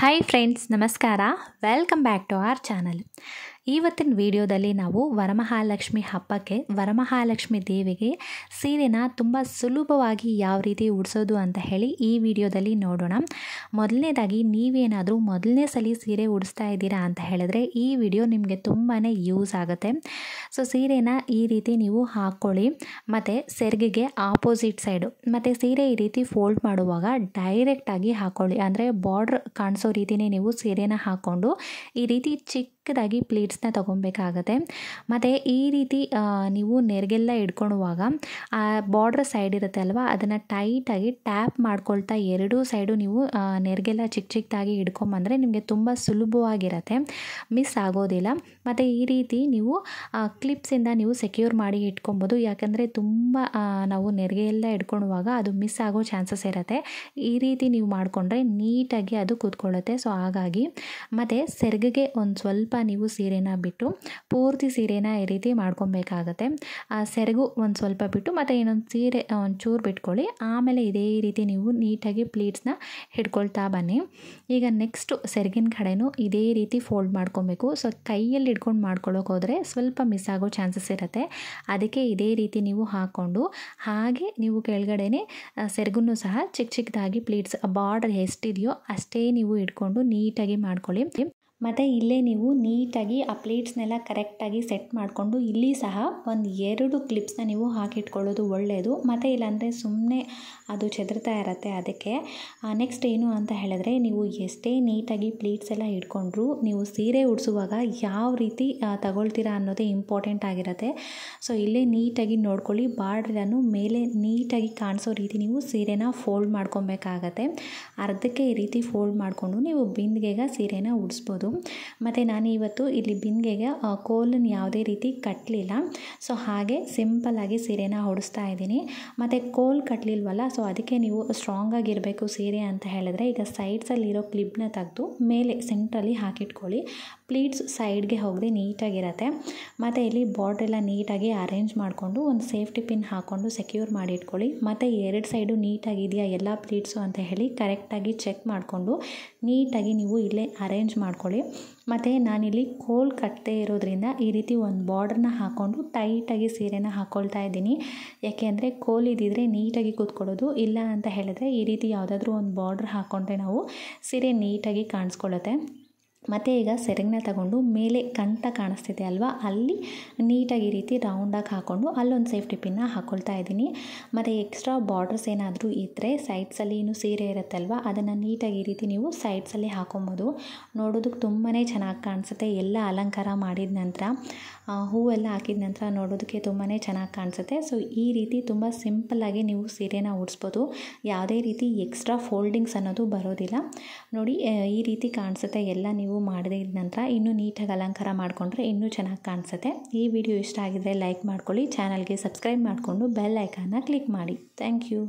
hi friends ನಮಸ್ಕಾರ welcome back to our channel ಇವತ್ತಿನ ವಿಡಿಯೋದಲ್ಲಿ ನಾವು ವರಮಹಾಲಕ್ಷ್ಮಿ ಹಬ್ಬಕ್ಕೆ ವರಮಹಾಲಕ್ಷ್ಮಿ ದೇವಿಗೆ ಸೀರೆನ ತುಂಬ ಸುಲಭವಾಗಿ ಯಾವ ರೀತಿ ಉಡಿಸೋದು ಅಂತ ಹೇಳಿ ಈ ವಿಡಿಯೋದಲ್ಲಿ ನೋಡೋಣ ಮೊದಲನೇದಾಗಿ ನೀವೇನಾದರೂ ಮೊದಲನೇ ಸಲ ಸೀರೆ ಉಡಿಸ್ತಾ ಇದ್ದೀರಾ ಅಂತ ಹೇಳಿದ್ರೆ ಈ ವಿಡಿಯೋ ನಿಮಗೆ ತುಂಬಾ ಯೂಸ್ ಆಗುತ್ತೆ ಸೊ ಸೀರೆನ ಈ ರೀತಿ ನೀವು ಹಾಕ್ಕೊಳ್ಳಿ ಮತ್ತು ಸೆರ್ಗಿಗೆ ಆಪೋಸಿಟ್ ಸೈಡು ಮತ್ತು ಸೀರೆ ಈ ರೀತಿ ಫೋಲ್ಡ್ ಮಾಡುವಾಗ ಡೈರೆಕ್ಟಾಗಿ ಹಾಕ್ಕೊಳ್ಳಿ ಅಂದರೆ ಬಾರ್ಡ್ರ್ ಕಾಣಿಸೋ ರೀತಿಯೇ ನೀವು ಸೀರೆನ ಹಾಕ್ಕೊಂಡು ಈ ರೀತಿ ಚಿಕ್ಕ ಚಿಕ್ಕದಾಗಿ ಪ್ಲೇಟ್ಸ್ನ ತೊಗೊಬೇಕಾಗತ್ತೆ ಮತ್ತು ಈ ರೀತಿ ನೀವು ನೆರಿಗೆಲ್ಲ ಇಡ್ಕೊಳ್ಳುವಾಗ ಆ ಬಾರ್ಡ್ರ್ ಸೈಡ್ ಇರುತ್ತೆ ಅಲ್ವಾ ಅದನ್ನು ಟೈಟಾಗಿ ಟ್ಯಾಪ್ ಮಾಡ್ಕೊಳ್ತಾ ಎರಡೂ ಸೈಡು ನೀವು ನೆರಿಗೆಲ್ಲ ಚಿಕ್ಕ ಚಿಕ್ಕದಾಗಿ ಹಿಡ್ಕೊಂಬಂದರೆ ನಿಮಗೆ ತುಂಬ ಸುಲಭವಾಗಿರತ್ತೆ ಮಿಸ್ ಆಗೋದಿಲ್ಲ ಮತ್ತು ಈ ರೀತಿ ನೀವು ಕ್ಲಿಪ್ಸಿಂದ ನೀವು ಸೆಕ್ಯೂರ್ ಮಾಡಿ ಇಟ್ಕೊಬೋದು ಯಾಕಂದರೆ ತುಂಬ ನಾವು ನೆರಿಗೆಯೆಲ್ಲ ಇಟ್ಕೊಳ್ಳುವಾಗ ಅದು ಮಿಸ್ ಆಗೋ ಚಾನ್ಸಸ್ ಇರುತ್ತೆ ಈ ರೀತಿ ನೀವು ಮಾಡಿಕೊಂಡ್ರೆ ನೀಟಾಗಿ ಅದು ಕೂತ್ಕೊಳ್ಳುತ್ತೆ ಸೊ ಹಾಗಾಗಿ ಮತ್ತು ಸೆರಗಿಗೆ ಒಂದು ಸ್ವಲ್ಪ ಸ್ವಲ್ಪ ನೀವು ಸೀರೆನ ಬಿಟ್ಟು ಪೂರ್ತಿ ಸೀರೆನ ಈ ರೀತಿ ಮಾಡ್ಕೊಬೇಕಾಗತ್ತೆ ಆ ಸೆರಗು ಒಂದು ಸ್ವಲ್ಪ ಬಿಟ್ಟು ಮತ್ತು ಇನ್ನೊಂದು ಸೀರೆ ಚೂರು ಬಿಟ್ಕೊಳ್ಳಿ ಆಮೇಲೆ ಇದೇ ರೀತಿ ನೀವು ನೀಟಾಗಿ ಪ್ಲೀಟ್ಸ್ನ ಹಿಡ್ಕೊಳ್ತಾ ಬನ್ನಿ ಈಗ ನೆಕ್ಸ್ಟು ಸೆರಗಿನ ಕಡೆನೂ ಇದೇ ರೀತಿ ಫೋಲ್ಡ್ ಮಾಡ್ಕೊಬೇಕು ಸೊ ಕೈಯಲ್ಲಿ ಹಿಡ್ಕೊಂಡು ಮಾಡ್ಕೊಳ್ಳೋಕೆ ಹೋದರೆ ಸ್ವಲ್ಪ ಮಿಸ್ ಆಗೋ ಚಾನ್ಸಸ್ ಇರುತ್ತೆ ಅದಕ್ಕೆ ಇದೇ ರೀತಿ ನೀವು ಹಾಕ್ಕೊಂಡು ಹಾಗೆ ನೀವು ಕೆಳಗಡೆ ಸೆರಗನ್ನು ಸಹ ಚಿಕ್ಕ ಚಿಕ್ಕದಾಗಿ ಪ್ಲೀಟ್ಸ್ ಬಾರ್ಡರ್ ಎಷ್ಟಿದೆಯೋ ಅಷ್ಟೇ ನೀವು ಇಟ್ಕೊಂಡು ನೀಟಾಗಿ ಮಾಡ್ಕೊಳ್ಳಿ ಮತ್ತು ಇಲ್ಲೇ ನೀವು ನೀಟಾಗಿ ಆ ಪ್ಲೇಟ್ಸ್ನೆಲ್ಲ ಕರೆಕ್ಟಾಗಿ ಸೆಟ್ ಮಾಡಿಕೊಂಡು ಇಲ್ಲಿ ಸಹ ಒಂದು ಎರಡು ಕ್ಲಿಪ್ಸ್ನ ನೀವು ಹಾಕಿಟ್ಕೊಳ್ಳೋದು ಒಳ್ಳೆಯದು ಮತ್ತು ಇಲ್ಲಾಂದರೆ ಸುಮ್ಮನೆ ಅದು ಚದುರ್ತಾ ಇರತ್ತೆ ಅದಕ್ಕೆ ನೆಕ್ಸ್ಟ್ ಏನು ಅಂತ ಹೇಳಿದ್ರೆ ನೀವು ಎಷ್ಟೇ ನೀಟಾಗಿ ಪ್ಲೇಟ್ಸ್ ಎಲ್ಲ ಇಟ್ಕೊಂಡ್ರು ನೀವು ಸೀರೆ ಉಡಿಸುವಾಗ ಯಾವ ರೀತಿ ತಗೊಳ್ತೀರಾ ಅನ್ನೋದೇ ಇಂಪಾರ್ಟೆಂಟ್ ಆಗಿರುತ್ತೆ ಸೊ ಇಲ್ಲೇ ನೀಟಾಗಿ ನೋಡ್ಕೊಳ್ಳಿ ಬಾರ್ಡ್ರನ್ನು ಮೇಲೆ ನೀಟಾಗಿ ಕಾಣಿಸೋ ರೀತಿ ನೀವು ಸೀರೆನ ಫೋಲ್ಡ್ ಮಾಡ್ಕೊಬೇಕಾಗತ್ತೆ ಅರ್ಧಕ್ಕೆ ಈ ರೀತಿ ಫೋಲ್ಡ್ ಮಾಡಿಕೊಂಡು ನೀವು ಬಿಂದಿಗೆಗ ಸೀರೆನ ಉಡಿಸ್ಬೋದು ಮತ್ತು ನಾನು ಇವತ್ತು ಇಲ್ಲಿ ಬಿಂದಿಗೆಗೆ ಕೋಲನ್ನು ಯಾವುದೇ ರೀತಿ ಕಟ್ಟಲಿಲ್ಲ ಸೊ ಹಾಗೆ ಸಿಂಪಲ್ಲಾಗಿ ಸೀರೆನ ಹೊಡಿಸ್ತಾ ಇದ್ದೀನಿ ಮತ್ತು ಕೋಲ್ ಕಟ್ಟಲಿಲ್ವಲ್ಲ ಸೊ ಅದಕ್ಕೆ ನೀವು ಸ್ಟ್ರಾಂಗಾಗಿರಬೇಕು ಸೀರೆ ಅಂತ ಹೇಳಿದ್ರೆ ಈಗ ಸೈಡ್ಸಲ್ಲಿರೋ ಕ್ಲಿಪ್ನ ತೆಗೆದು ಮೇಲೆ ಸೆಂಟ್ರಲ್ಲಿ ಹಾಕಿಟ್ಕೊಳ್ಳಿ ಪ್ಲೀಟ್ಸ್ ಸೈಡ್ಗೆ ಹೋಗದೆ ನೀಟಾಗಿರತ್ತೆ ಮತ್ತು ಇಲ್ಲಿ ಬಾರ್ಡ್ರೆಲ್ಲ ನೀಟಾಗಿ ಅರೇಂಜ್ ಮಾಡಿಕೊಂಡು ಒಂದು ಸೇಫ್ಟಿ ಪಿನ್ ಹಾಕ್ಕೊಂಡು ಸೆಕ್ಯೂರ್ ಮಾಡಿ ಇಟ್ಕೊಳ್ಳಿ ಮತ್ತು ಎರಡು ಸೈಡು ನೀಟಾಗಿದೆಯಾ ಎಲ್ಲ ಪ್ಲೀಟ್ಸು ಅಂತ ಹೇಳಿ ಕರೆಕ್ಟಾಗಿ ಚೆಕ್ ಮಾಡಿಕೊಂಡು ನೀಟಾಗಿ ನೀವು ಇಲ್ಲೇ ಅರೇಂಜ್ ಮಾಡ್ಕೊಳ್ಳಿ ಮತ್ತೆ ಮತ್ತು ನಾನಿಲ್ಲಿ ಕೋಲ್ ಕಟ್ಟದೇ ಇರೋದ್ರಿಂದ ಈ ರೀತಿ ಒಂದು ಬಾರ್ಡ್ರನ್ನ ಹಾಕ್ಕೊಂಡು ಟೈಟಾಗಿ ಸೀರೆನ ಹಾಕ್ಕೊಳ್ತಾ ಇದ್ದೀನಿ ಯಾಕೆ ಅಂದರೆ ಕೋಲ್ ಇದ್ದಿದ್ರೆ ನೀಟಾಗಿ ಕೂತ್ಕೊಳ್ಳೋದು ಇಲ್ಲ ಅಂತ ಹೇಳಿದ್ರೆ ಈ ರೀತಿ ಯಾವುದಾದ್ರೂ ಒಂದು ಬಾರ್ಡ್ರ್ ಹಾಕ್ಕೊಂಡ್ರೆ ನಾವು ಸೀರೆ ನೀಟಾಗಿ ಕಾಣಿಸ್ಕೊಳ್ಳುತ್ತೆ ಮತ್ತು ಈಗ ಸೆರಗನ್ನ ತಗೊಂಡು ಮೇಲೆ ಕಂಟ ಕಾಣಿಸ್ತಿದೆ ಅಲ್ವಾ ಅಲ್ಲಿ ನೀಟಾಗಿ ಈ ರೀತಿ ರೌಂಡಾಗಿ ಹಾಕ್ಕೊಂಡು ಅಲ್ಲೊಂದು ಸೇಫ್ಟಿ ಪಿನ್ನ ಹಾಕ್ಕೊಳ್ತಾ ಇದ್ದೀನಿ ಮತ್ತು ಎಕ್ಸ್ಟ್ರಾ ಬಾರ್ಡರ್ಸ್ ಏನಾದರೂ ಇದ್ದರೆ ಸೈಡ್ಸಲ್ಲಿ ಏನು ಸೀರೆ ಅಲ್ವಾ ಅದನ್ನು ನೀಟಾಗಿ ಈ ರೀತಿ ನೀವು ಸೈಡ್ಸಲ್ಲಿ ಹಾಕೊಬೋದು ನೋಡೋದಕ್ಕೆ ತುಂಬಾ ಚೆನ್ನಾಗಿ ಕಾಣಿಸುತ್ತೆ ಎಲ್ಲ ಅಲಂಕಾರ ಮಾಡಿದ ನಂತರ ಹೂವೆಲ್ಲ ಹಾಕಿದ ನಂತರ ನೋಡೋದಕ್ಕೆ ತುಂಬಾ ಚೆನ್ನಾಗಿ ಕಾಣಿಸುತ್ತೆ ಸೊ ಈ ರೀತಿ ತುಂಬ ಸಿಂಪಲ್ಲಾಗಿ ನೀವು ಸೀರೆನ ಉಡಿಸ್ಬೋದು ಯಾವುದೇ ರೀತಿ ಎಕ್ಸ್ಟ್ರಾ ಫೋಲ್ಡಿಂಗ್ಸ್ ಅನ್ನೋದು ಬರೋದಿಲ್ಲ ನೋಡಿ ಈ ರೀತಿ ಕಾಣಿಸುತ್ತೆ ಎಲ್ಲ ನೀವು ನೀವು ಮಾಡಿದ ನಂತರ ಇನ್ನೂ ನೀಟಾಗಿ ಅಲಂಕಾರ ಮಾಡಿಕೊಂಡ್ರೆ ಇನ್ನೂ ಚೆನ್ನಾಗಿ ಕಾಣಿಸುತ್ತೆ ಈ ವಿಡಿಯೋ ಇಷ್ಟ ಆಗಿದ್ದರೆ ಲೈಕ್ ಮಾಡ್ಕೊಳ್ಳಿ ಚಾನಲ್ಗೆ ಸಬ್ಸ್ಕ್ರೈಬ್ ಮಾಡಿಕೊಂಡು ಬೆಲ್ ಐಕಾನ್ನ ಕ್ಲಿಕ್ ಮಾಡಿ ಥ್ಯಾಂಕ್ ಯು